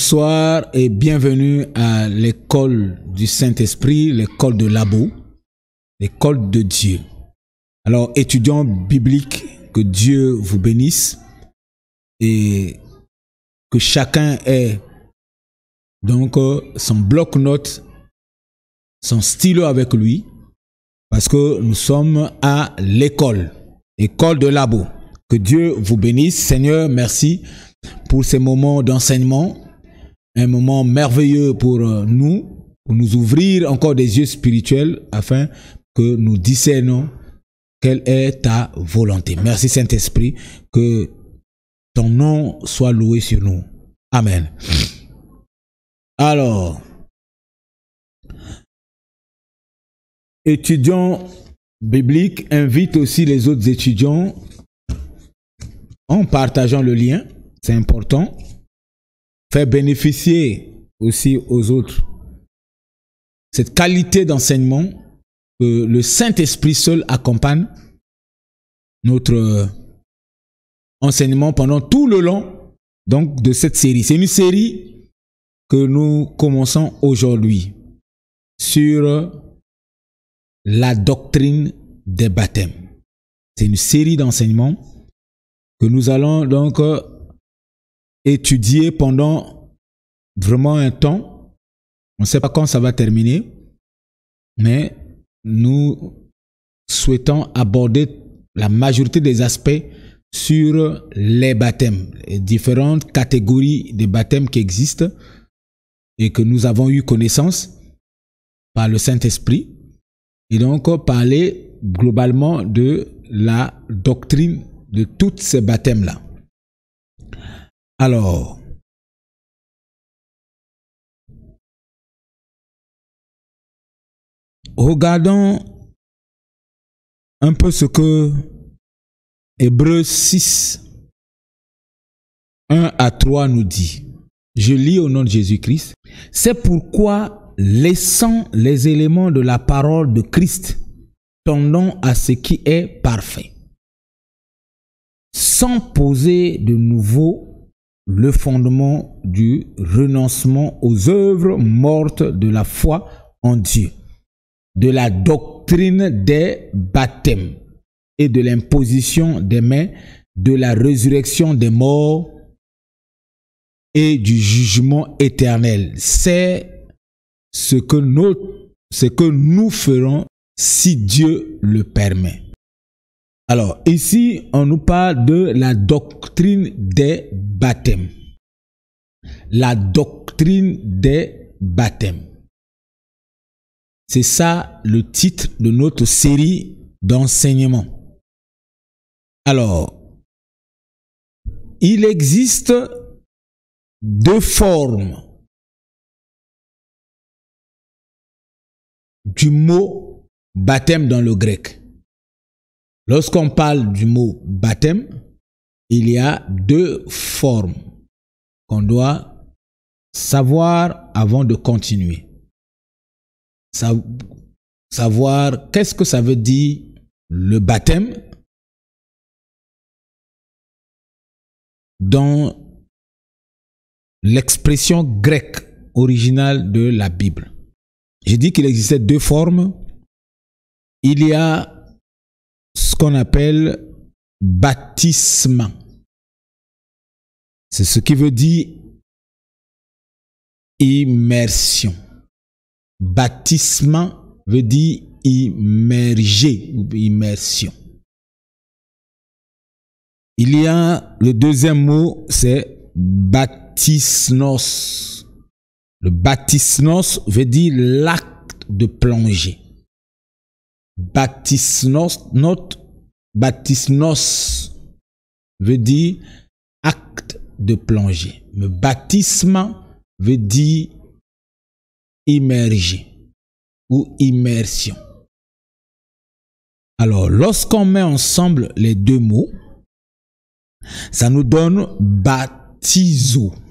Bonsoir et bienvenue à l'école du Saint-Esprit, l'école de Labo, l'école de Dieu. Alors, étudiants bibliques, que Dieu vous bénisse et que chacun ait donc euh, son bloc-notes, son stylo avec lui, parce que nous sommes à l'école, école de Labo. Que Dieu vous bénisse. Seigneur, merci pour ces moments d'enseignement moment merveilleux pour euh, nous, pour nous ouvrir encore des yeux spirituels afin que nous discernons quelle est ta volonté. Merci Saint-Esprit, que ton nom soit loué sur nous. Amen. Alors, étudiants bibliques invitent aussi les autres étudiants en partageant le lien, c'est important, faire bénéficier aussi aux autres cette qualité d'enseignement que le Saint-Esprit seul accompagne notre enseignement pendant tout le long donc de cette série. C'est une série que nous commençons aujourd'hui sur la doctrine des baptêmes. C'est une série d'enseignements que nous allons donc étudier pendant vraiment un temps. On ne sait pas quand ça va terminer, mais nous souhaitons aborder la majorité des aspects sur les baptêmes, les différentes catégories de baptêmes qui existent et que nous avons eu connaissance par le Saint-Esprit, et donc parler globalement de la doctrine de tous ces baptêmes-là. Alors, regardons un peu ce que Hébreu 6, 1 à 3 nous dit. Je lis au nom de Jésus-Christ. C'est pourquoi, laissant les éléments de la parole de Christ, tendons à ce qui est parfait, sans poser de nouveau le fondement du renoncement aux œuvres mortes de la foi en Dieu, de la doctrine des baptêmes et de l'imposition des mains, de la résurrection des morts et du jugement éternel. C'est ce que nous, ce que nous ferons si Dieu le permet. Alors, ici, on nous parle de la doctrine des baptêmes. La doctrine des baptêmes. C'est ça le titre de notre série d'enseignement. Alors, il existe deux formes du mot baptême dans le grec. Lorsqu'on parle du mot baptême, il y a deux formes qu'on doit savoir avant de continuer. savoir qu'est-ce que ça veut dire le baptême dans l'expression grecque originale de la Bible. J'ai dit qu'il existait deux formes. Il y a qu'on appelle baptisme. C'est ce qui veut dire immersion. Baptisme veut dire immerger ou immersion. Il y a le deuxième mot, c'est baptisnos. Le baptisnos veut dire l'acte de plongée. Baptisnos, note, Baptismos veut dire acte de plongée. Le baptisme veut dire immerger ou immersion. Alors, lorsqu'on met ensemble les deux mots, ça nous donne baptiso. Baptizo »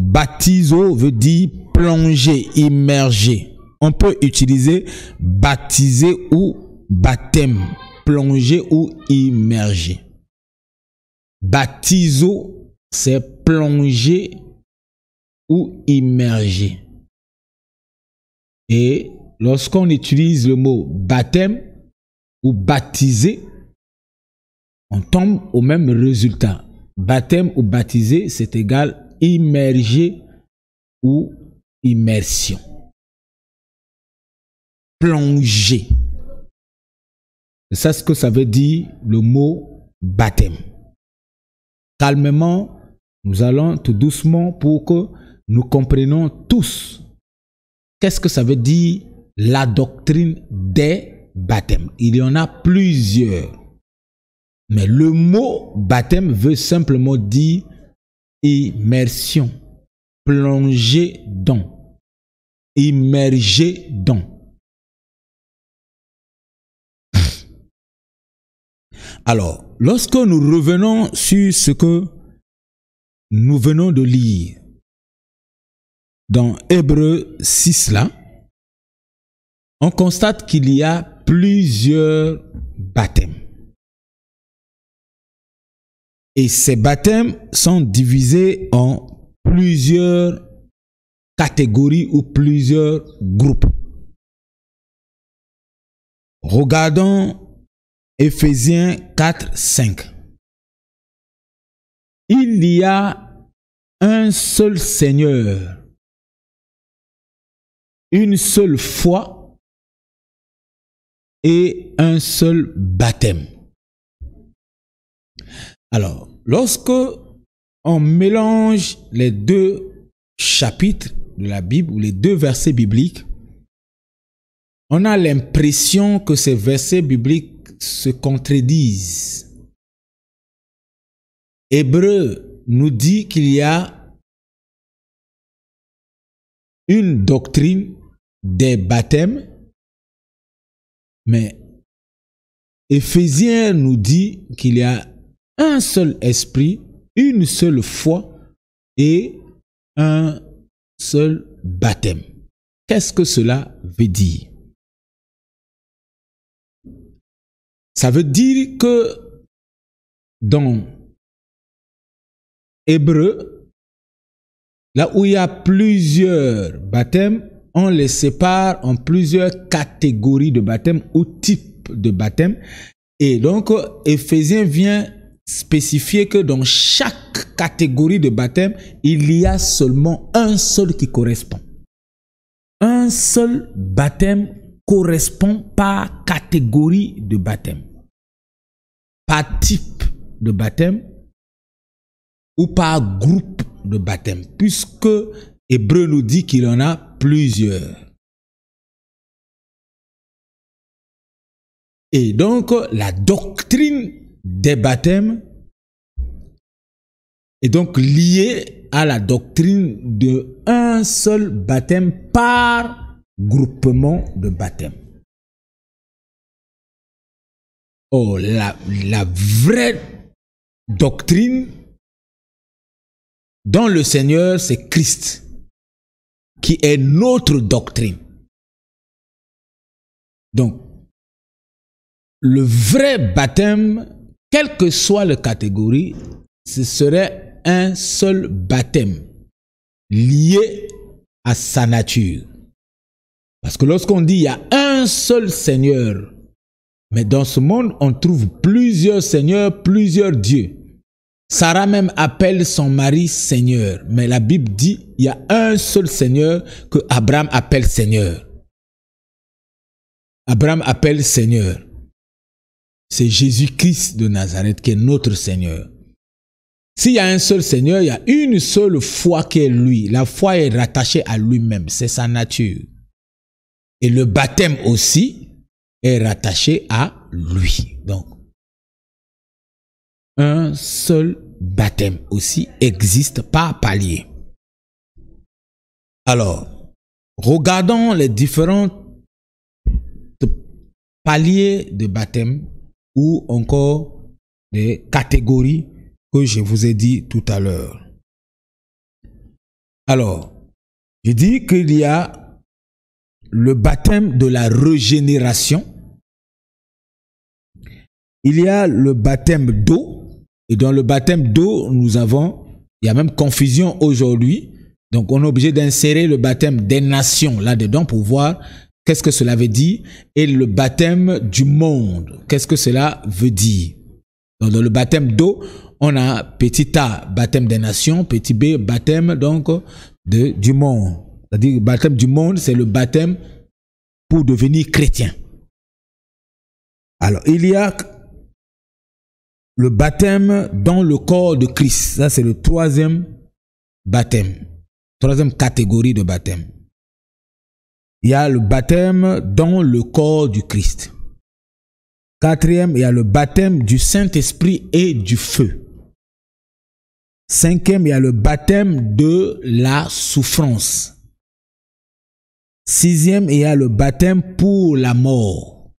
baptiso veut dire plonger, immerger. On peut utiliser baptiser ou baptême plonger ou immerger. Baptiso, c'est plonger ou immerger. Et lorsqu'on utilise le mot baptême ou baptiser, on tombe au même résultat. Baptême ou baptiser, c'est égal immerger ou immersion. Plonger. C'est ce que ça veut dire le mot baptême. Calmement, nous allons tout doucement pour que nous comprenions tous qu'est-ce que ça veut dire la doctrine des baptêmes. Il y en a plusieurs. Mais le mot baptême veut simplement dire immersion, plonger dans, immerger dans. Alors, lorsque nous revenons sur ce que nous venons de lire dans Hébreu 6 là, on constate qu'il y a plusieurs baptêmes. Et ces baptêmes sont divisés en plusieurs catégories ou plusieurs groupes. Regardons Éphésiens 4, 5. Il y a un seul Seigneur, une seule foi et un seul baptême. Alors, lorsque on mélange les deux chapitres de la Bible ou les deux versets bibliques, on a l'impression que ces versets bibliques se contredisent. Hébreu nous dit qu'il y a une doctrine des baptêmes, mais Éphésiens nous dit qu'il y a un seul esprit, une seule foi et un seul baptême. Qu'est-ce que cela veut dire Ça veut dire que dans Hébreu, là où il y a plusieurs baptêmes, on les sépare en plusieurs catégories de baptêmes ou types de baptêmes. Et donc, Ephésiens vient spécifier que dans chaque catégorie de baptême, il y a seulement un seul qui correspond. Un seul baptême correspond par catégorie de baptême par type de baptême ou par groupe de baptême, puisque Hébreu nous dit qu'il en a plusieurs. Et donc, la doctrine des baptêmes est donc liée à la doctrine de un seul baptême par groupement de baptême. Oh, la, la vraie doctrine dans le Seigneur, c'est Christ, qui est notre doctrine. Donc, le vrai baptême, quelle que soit la catégorie, ce serait un seul baptême lié à sa nature. Parce que lorsqu'on dit il y a un seul Seigneur, mais dans ce monde, on trouve plusieurs seigneurs, plusieurs dieux. Sarah même appelle son mari Seigneur, mais la Bible dit il y a un seul Seigneur que Abraham appelle Seigneur. Abraham appelle Seigneur. C'est Jésus-Christ de Nazareth qui est notre Seigneur. S'il y a un seul Seigneur, il y a une seule foi qui est lui. La foi est rattachée à lui-même, c'est sa nature. Et le baptême aussi, est rattaché à lui. Donc, un seul baptême aussi existe par palier. Alors, regardons les différents paliers de baptême ou encore les catégories que je vous ai dit tout à l'heure. Alors, je dis qu'il y a le baptême de la régénération, il y a le baptême d'eau, et dans le baptême d'eau, nous avons, il y a même confusion aujourd'hui, donc on est obligé d'insérer le baptême des nations là-dedans pour voir qu'est-ce que cela veut dire, et le baptême du monde, qu'est-ce que cela veut dire. dans le baptême d'eau, on a petit a, baptême des nations, petit b, baptême donc de, du monde. C'est-à-dire le baptême du monde, c'est le baptême pour devenir chrétien. Alors, il y a le baptême dans le corps de Christ. Ça, c'est le troisième baptême. Troisième catégorie de baptême. Il y a le baptême dans le corps du Christ. Quatrième, il y a le baptême du Saint-Esprit et du feu. Cinquième, il y a le baptême de la souffrance. Sixième, il y a le baptême pour la mort.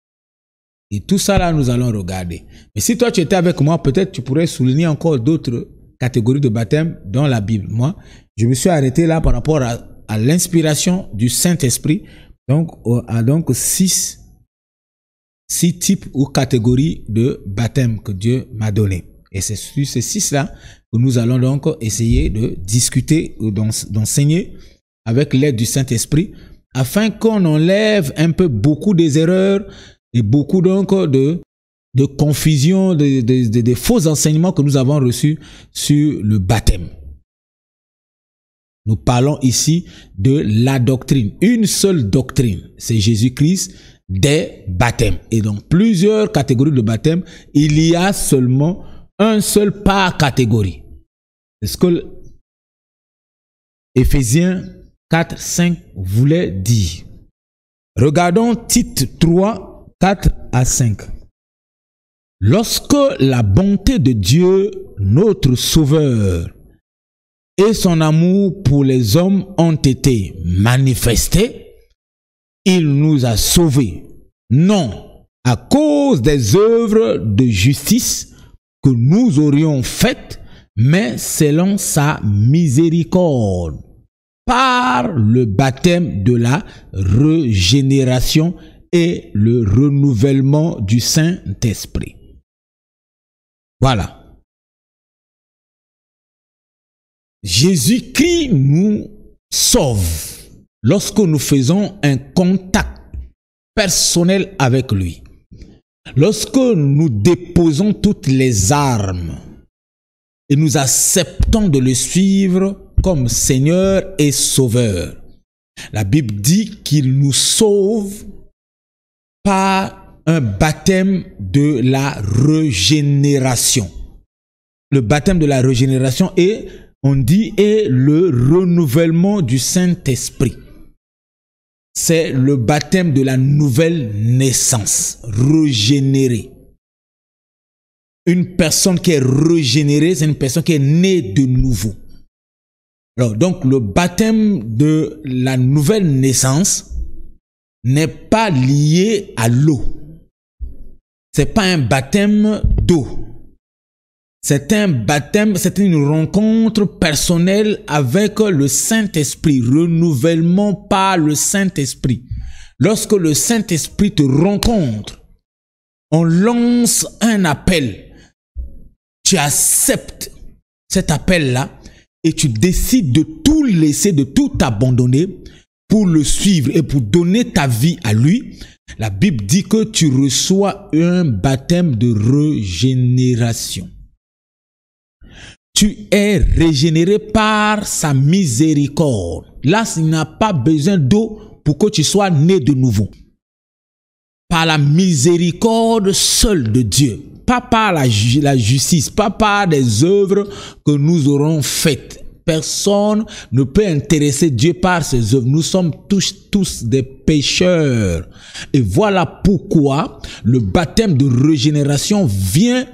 Et tout ça là, nous allons regarder. Mais si toi tu étais avec moi, peut-être tu pourrais souligner encore d'autres catégories de baptême dans la Bible. Moi, je me suis arrêté là par rapport à, l'inspiration du Saint-Esprit. Donc, à donc six, six types ou catégories de baptême que Dieu m'a donné. Et c'est sur ces six-là que nous allons donc essayer de discuter ou d'enseigner avec l'aide du Saint-Esprit afin qu'on enlève un peu beaucoup des erreurs et beaucoup donc de, de confusion, des de, de, faux enseignements que nous avons reçus sur le baptême. Nous parlons ici de la doctrine, une seule doctrine, c'est Jésus-Christ des baptêmes. Et donc plusieurs catégories de baptême, il y a seulement un seul par catégorie. est ce que ephésiens 4, 5 voulait dire. Regardons titre 3, 4 à 5. Lorsque la bonté de Dieu, notre Sauveur, et son amour pour les hommes ont été manifestés, il nous a sauvés, non à cause des œuvres de justice que nous aurions faites, mais selon sa miséricorde par le baptême de la régénération et le renouvellement du Saint-Esprit. Voilà. Jésus-Christ nous sauve lorsque nous faisons un contact personnel avec lui. Lorsque nous déposons toutes les armes et nous acceptons de le suivre comme Seigneur et Sauveur. La Bible dit qu'il nous sauve par un baptême de la régénération. Le baptême de la régénération est, on dit, est le renouvellement du Saint-Esprit. C'est le baptême de la nouvelle naissance, régénérée. Une personne qui est régénérée, c'est une personne qui est née de nouveau donc, le baptême de la nouvelle naissance n'est pas lié à l'eau. C'est pas un baptême d'eau. C'est un baptême, c'est une rencontre personnelle avec le Saint-Esprit, renouvellement par le Saint-Esprit. Lorsque le Saint-Esprit te rencontre, on lance un appel. Tu acceptes cet appel-là et tu décides de tout laisser, de tout abandonner pour le suivre et pour donner ta vie à lui, la Bible dit que tu reçois un baptême de régénération. Tu es régénéré par sa miséricorde. Là, il n'a pas besoin d'eau pour que tu sois né de nouveau. Par la miséricorde seule de Dieu pas par la, justice, pas par des œuvres que nous aurons faites. Personne ne peut intéresser Dieu par ses œuvres. Nous sommes tous, tous des pécheurs. Et voilà pourquoi le baptême de régénération vient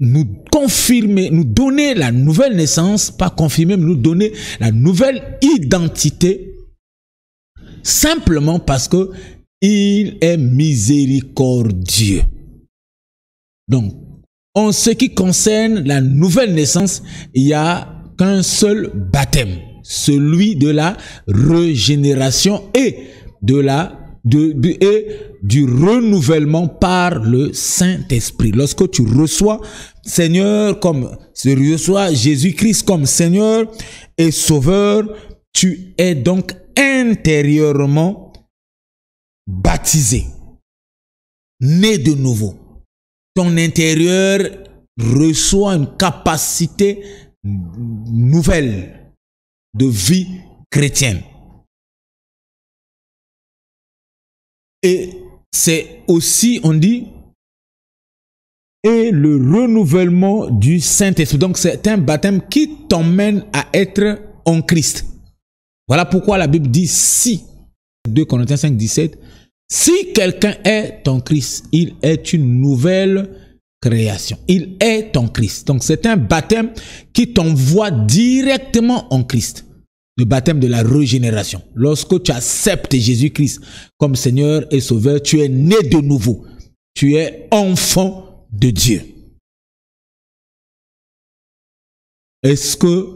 nous confirmer, nous donner la nouvelle naissance, pas confirmer, mais nous donner la nouvelle identité, simplement parce que il est miséricordieux. Donc, en ce qui concerne la nouvelle naissance, il n'y a qu'un seul baptême, celui de la régénération et de la du renouvellement par le Saint-Esprit. Lorsque tu reçois Seigneur comme tu reçois Jésus-Christ comme Seigneur et Sauveur, tu es donc intérieurement baptisé, né de nouveau ton intérieur reçoit une capacité nouvelle de vie chrétienne. Et c'est aussi, on dit, et le renouvellement du Saint-Esprit. Donc c'est un baptême qui t'emmène à être en Christ. Voilà pourquoi la Bible dit si, 2 Corinthiens 5, 17, si quelqu'un est en Christ, il est une nouvelle création. Il est en Christ. Donc c'est un baptême qui t'envoie directement en Christ. Le baptême de la régénération. Lorsque tu acceptes Jésus-Christ comme Seigneur et Sauveur, tu es né de nouveau. Tu es enfant de Dieu. Est-ce que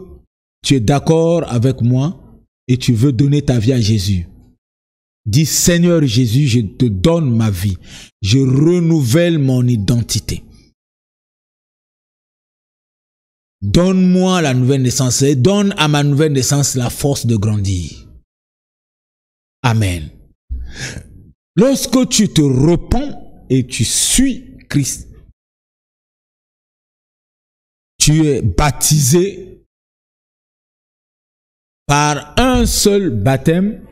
tu es d'accord avec moi et tu veux donner ta vie à Jésus Dis Seigneur Jésus, je te donne ma vie. Je renouvelle mon identité. Donne-moi la nouvelle naissance et donne à ma nouvelle naissance la force de grandir. Amen. Lorsque tu te repens et tu suis Christ, tu es baptisé par un seul baptême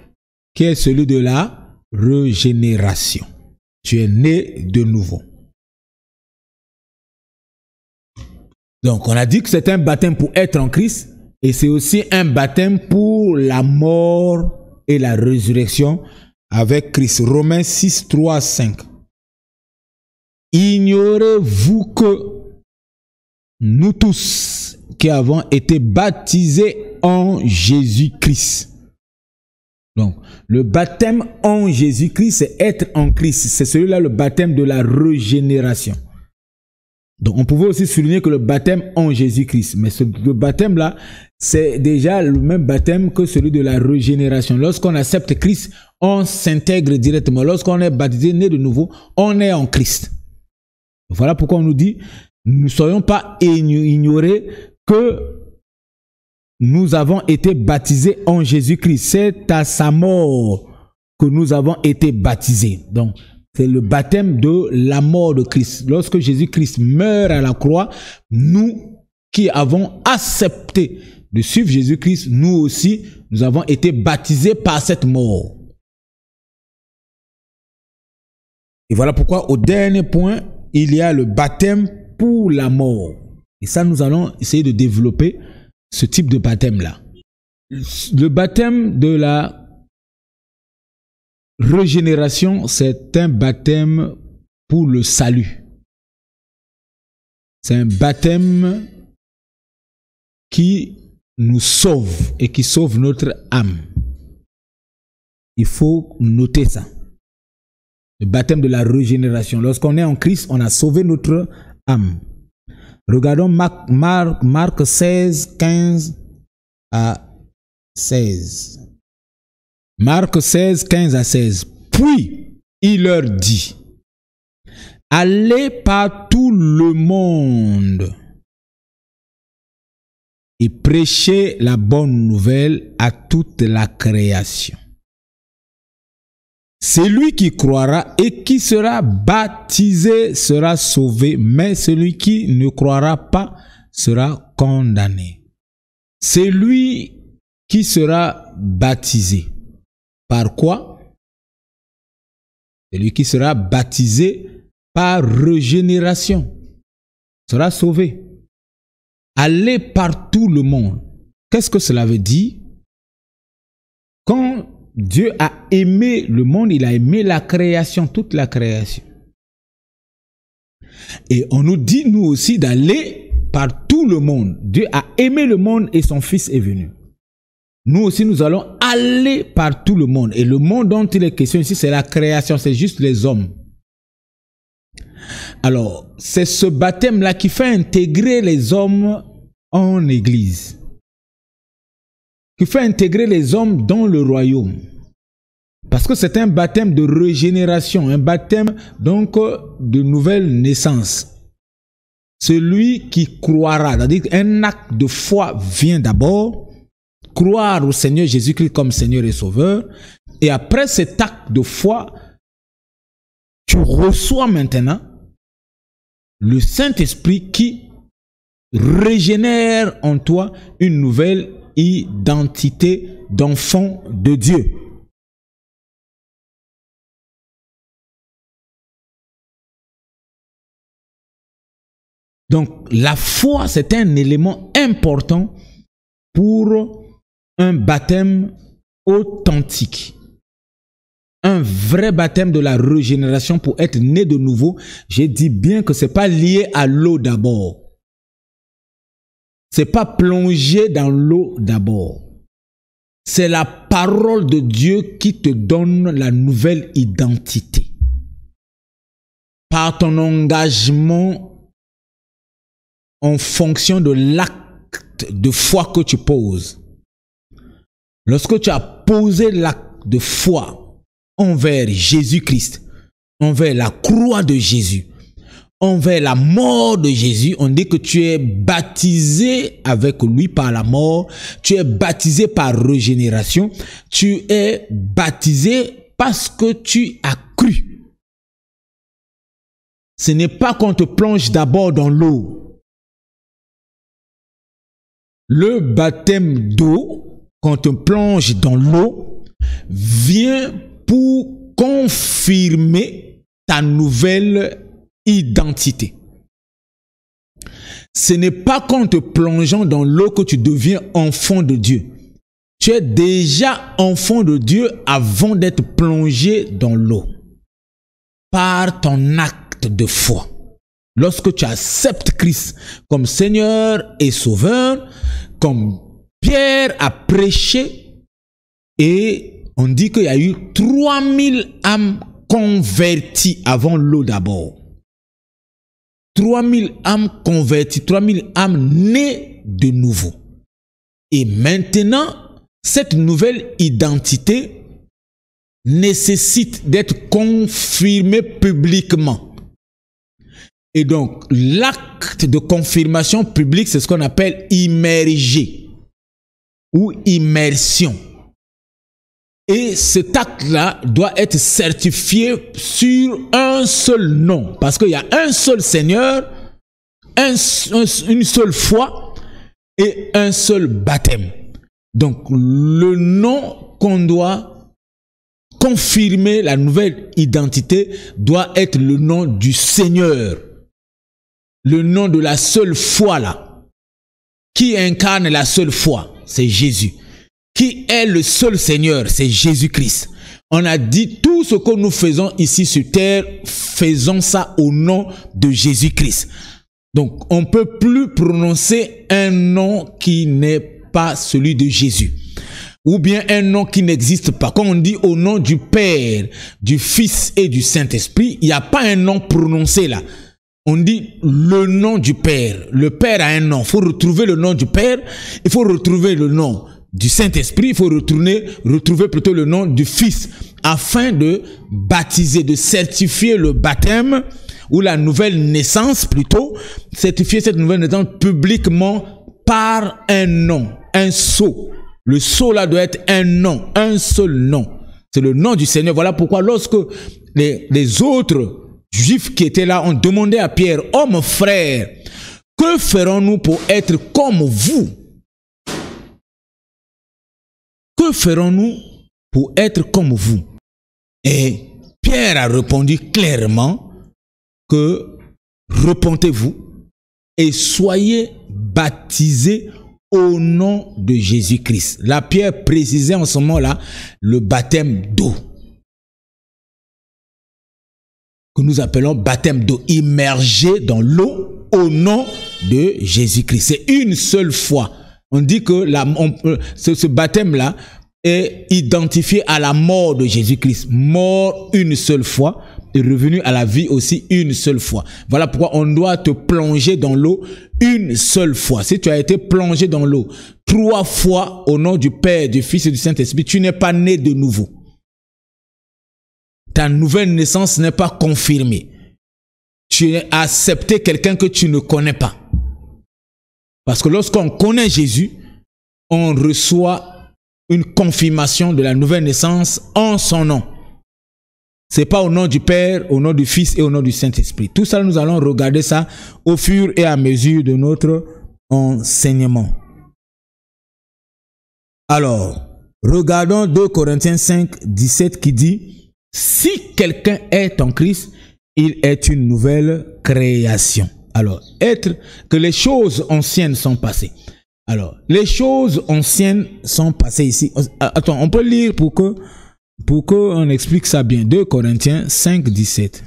qui est celui de la régénération. Tu es né de nouveau. Donc on a dit que c'est un baptême pour être en Christ et c'est aussi un baptême pour la mort et la résurrection avec Christ. Romains 6, 3, 5. Ignorez-vous que nous tous qui avons été baptisés en Jésus-Christ, donc, le baptême en Jésus-Christ, c'est être en Christ. C'est celui-là le baptême de la régénération. Donc, on pouvait aussi souligner que le baptême en Jésus-Christ, mais ce baptême-là, c'est déjà le même baptême que celui de la régénération. Lorsqu'on accepte Christ, on s'intègre directement. Lorsqu'on est baptisé, né de nouveau, on est en Christ. Voilà pourquoi on nous dit, ne soyons pas ignorés que nous avons été baptisés en Jésus-Christ. C'est à sa mort que nous avons été baptisés. Donc, c'est le baptême de la mort de Christ. Lorsque Jésus-Christ meurt à la croix, nous qui avons accepté de suivre Jésus-Christ, nous aussi, nous avons été baptisés par cette mort. Et voilà pourquoi au dernier point, il y a le baptême pour la mort. Et ça, nous allons essayer de développer ce type de baptême-là. Le baptême de la régénération, c'est un baptême pour le salut. C'est un baptême qui nous sauve et qui sauve notre âme. Il faut noter ça. Le baptême de la régénération. Lorsqu'on est en Christ, on a sauvé notre âme. Regardons Marc, Marc, 16, 15 à 16. Marc 16, 15 à 16. Puis il leur dit, allez par tout le monde et prêchez la bonne nouvelle à toute la création. Celui qui croira et qui sera baptisé sera sauvé, mais celui qui ne croira pas sera condamné. C'est lui qui sera baptisé. Par quoi Celui qui sera baptisé par régénération sera sauvé. Allez par tout le monde. Qu'est-ce que cela veut dire Quand Dieu a aimé le monde, il a aimé la création, toute la création. Et on nous dit, nous aussi, d'aller par tout le monde. Dieu a aimé le monde et son Fils est venu. Nous aussi, nous allons aller par tout le monde. Et le monde dont il est question ici, c'est la création, c'est juste les hommes. Alors, c'est ce baptême-là qui fait intégrer les hommes en Église qui fait intégrer les hommes dans le royaume. Parce que c'est un baptême de régénération, un baptême donc de nouvelle naissance. Celui qui croira, c'est-à-dire un acte de foi vient d'abord, croire au Seigneur Jésus-Christ comme Seigneur et Sauveur, et après cet acte de foi, tu reçois maintenant le Saint-Esprit qui régénère en toi une nouvelle identité d'enfant de Dieu. Donc la foi, c'est un élément important pour un baptême authentique. Un vrai baptême de la régénération pour être né de nouveau. J'ai dit bien que ce n'est pas lié à l'eau d'abord c'est pas plonger dans l'eau d'abord. C'est la parole de Dieu qui te donne la nouvelle identité. Par ton engagement en fonction de l'acte de foi que tu poses. Lorsque tu as posé l'acte de foi envers Jésus-Christ, envers la croix de Jésus, envers la mort de Jésus, on dit que tu es baptisé avec lui par la mort, tu es baptisé par régénération, tu es baptisé parce que tu as cru. Ce n'est pas qu'on te plonge d'abord dans l'eau. Le baptême d'eau, quand on plonge dans l'eau, vient pour confirmer ta nouvelle identité. Ce n'est pas qu'en te plongeant dans l'eau que tu deviens enfant de Dieu. Tu es déjà enfant de Dieu avant d'être plongé dans l'eau. Par ton acte de foi. Lorsque tu acceptes Christ comme Seigneur et Sauveur, comme Pierre a prêché, et on dit qu'il y a eu 3000 âmes converties avant l'eau d'abord. 3000 âmes converties, 3000 âmes nées de nouveau. Et maintenant, cette nouvelle identité nécessite d'être confirmée publiquement. Et donc, l'acte de confirmation publique, c'est ce qu'on appelle immerger ou immersion. Et cet acte-là doit être certifié sur un seul nom. Parce qu'il y a un seul Seigneur, une seule foi et un seul baptême. Donc le nom qu'on doit confirmer, la nouvelle identité, doit être le nom du Seigneur. Le nom de la seule foi là. Qui incarne la seule foi C'est Jésus qui est le seul Seigneur, c'est Jésus-Christ. On a dit tout ce que nous faisons ici sur terre, faisons ça au nom de Jésus-Christ. Donc, on peut plus prononcer un nom qui n'est pas celui de Jésus. Ou bien un nom qui n'existe pas. Quand on dit au nom du Père, du Fils et du Saint-Esprit, il n'y a pas un nom prononcé là. On dit le nom du Père. Le Père a un nom. Il faut retrouver le nom du Père. Il faut retrouver le nom du Saint-Esprit, il faut retourner, retrouver plutôt le nom du Fils, afin de baptiser, de certifier le baptême ou la nouvelle naissance plutôt, certifier cette nouvelle naissance publiquement par un nom, un sceau. Le sceau là doit être un nom, un seul nom. C'est le nom du Seigneur. Voilà pourquoi lorsque les, autres juifs qui étaient là ont demandé à Pierre, homme frère, que ferons-nous pour être comme vous ferons-nous pour être comme vous Et Pierre a répondu clairement que repentez-vous et soyez baptisés au nom de Jésus-Christ. La pierre précisait en ce moment-là le baptême d'eau, que nous appelons baptême d'eau, immergé dans l'eau au nom de Jésus-Christ. C'est une seule fois. On dit que ce baptême-là est identifié à la mort de Jésus-Christ, mort une seule fois, et revenu à la vie aussi une seule fois. Voilà pourquoi on doit te plonger dans l'eau une seule fois. Si tu as été plongé dans l'eau trois fois au nom du Père, du Fils et du Saint-Esprit, tu n'es pas né de nouveau. Ta nouvelle naissance n'est pas confirmée. Tu es accepté quelqu'un que tu ne connais pas. Parce que lorsqu'on connaît Jésus, on reçoit une confirmation de la nouvelle naissance en son nom. C'est pas au nom du Père, au nom du Fils et au nom du Saint-Esprit. Tout ça, nous allons regarder ça au fur et à mesure de notre enseignement. Alors, regardons 2 Corinthiens 5, 17 qui dit, si quelqu'un est en Christ, il est une nouvelle création. Alors, être que les choses anciennes sont passées. Alors, les choses anciennes sont passées ici. Euh, attends, on peut lire pour que pour qu'on explique ça bien. 2 Corinthiens 5, 17.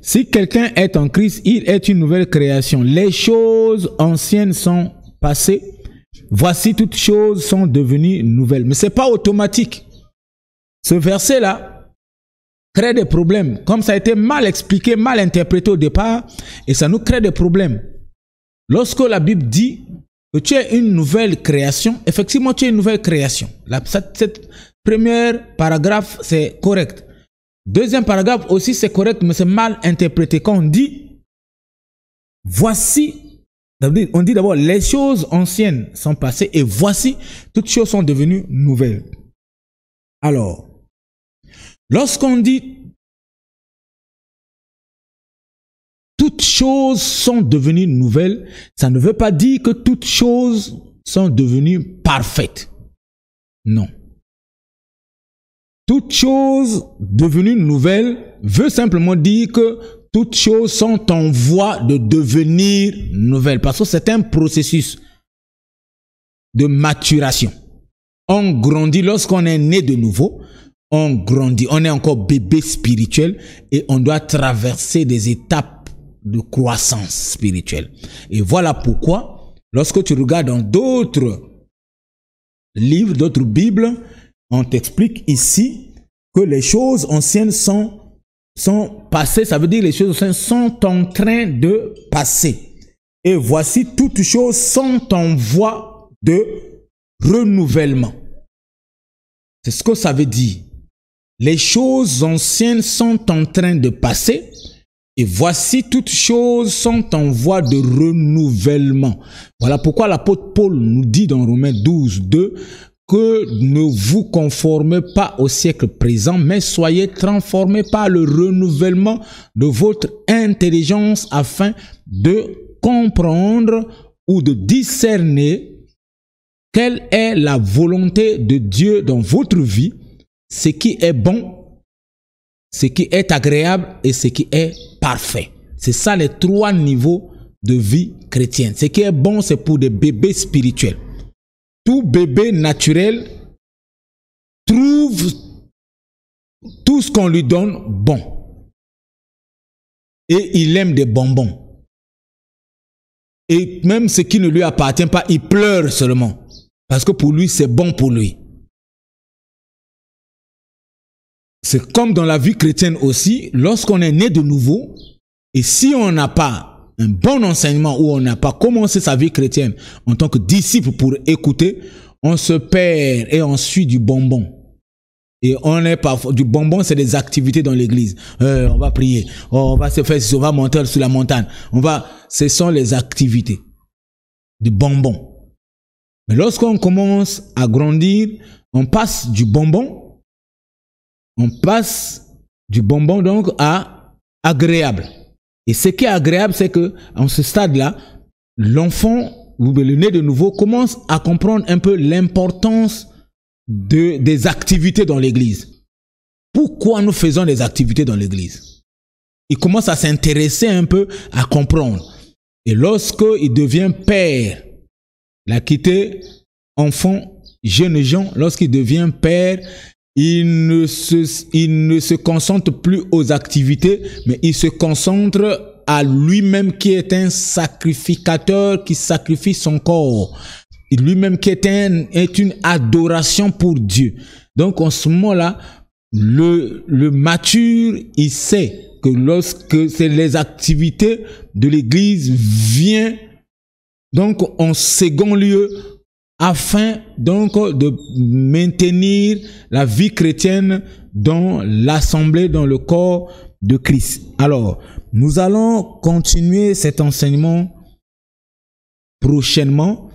Si quelqu'un est en Christ, il est une nouvelle création. Les choses anciennes sont passées. Voici toutes choses sont devenues nouvelles. Mais ce n'est pas automatique. Ce verset-là crée des problèmes. Comme ça a été mal expliqué, mal interprété au départ, et ça nous crée des problèmes. Lorsque la Bible dit euh, tu es une nouvelle création. Effectivement, tu es une nouvelle création. La, cette, cette première paragraphe, c'est correct. Deuxième paragraphe aussi, c'est correct, mais c'est mal interprété. Quand on dit, voici, on dit d'abord, les choses anciennes sont passées et voici, toutes choses sont devenues nouvelles. Alors, lorsqu'on dit toutes choses sont devenues nouvelles, ça ne veut pas dire que toutes choses sont devenues parfaites. Non. Toutes choses devenues nouvelles veut simplement dire que toutes choses sont en voie de devenir nouvelles parce que c'est un processus de maturation. On grandit lorsqu'on est né de nouveau, on grandit, on est encore bébé spirituel et on doit traverser des étapes de croissance spirituelle. Et voilà pourquoi, lorsque tu regardes dans d'autres livres, d'autres Bibles, on t'explique ici que les choses anciennes sont, sont passées. Ça veut dire que les choses anciennes sont en train de passer. Et voici, toutes choses sont en voie de renouvellement. C'est ce que ça veut dire. Les choses anciennes sont en train de passer et voici toutes choses sont en voie de renouvellement. Voilà pourquoi l'apôtre Paul nous dit dans Romains 12, 2 que ne vous conformez pas au siècle présent, mais soyez transformés par le renouvellement de votre intelligence afin de comprendre ou de discerner quelle est la volonté de Dieu dans votre vie, ce qui est bon, ce qui est agréable et ce qui est parfait. C'est ça les trois niveaux de vie chrétienne. Ce qui est bon, c'est pour des bébés spirituels. Tout bébé naturel trouve tout ce qu'on lui donne bon. Et il aime des bonbons. Et même ce qui ne lui appartient pas, il pleure seulement. Parce que pour lui, c'est bon pour lui. C'est comme dans la vie chrétienne aussi, lorsqu'on est né de nouveau, et si on n'a pas un bon enseignement ou on n'a pas commencé sa vie chrétienne en tant que disciple pour écouter, on se perd et on suit du bonbon. Et on est parfois du bonbon, c'est des activités dans l'église. Euh, on va prier, oh, on va se faire, on va monter sur la montagne. On va, ce sont les activités du bonbon. Mais lorsqu'on commence à grandir, on passe du bonbon on passe du bonbon donc à agréable. Et ce qui est agréable, c'est que en ce stade-là, l'enfant ou le nez de nouveau commence à comprendre un peu l'importance de, des activités dans l'Église. Pourquoi nous faisons des activités dans l'Église Il commence à s'intéresser un peu, à comprendre. Et lorsque il devient père, la quitter, enfant, jeune gens, lorsqu'il devient père, il ne se, il ne se concentre plus aux activités, mais il se concentre à lui-même qui est un sacrificateur qui sacrifie son corps. Lui-même qui est, est une adoration pour Dieu. Donc en ce moment-là, le, le mature, il sait que lorsque c'est les activités de l'Église vient, donc en second lieu, afin donc de maintenir la vie chrétienne dans l'assemblée, dans le corps de Christ. Alors, nous allons continuer cet enseignement prochainement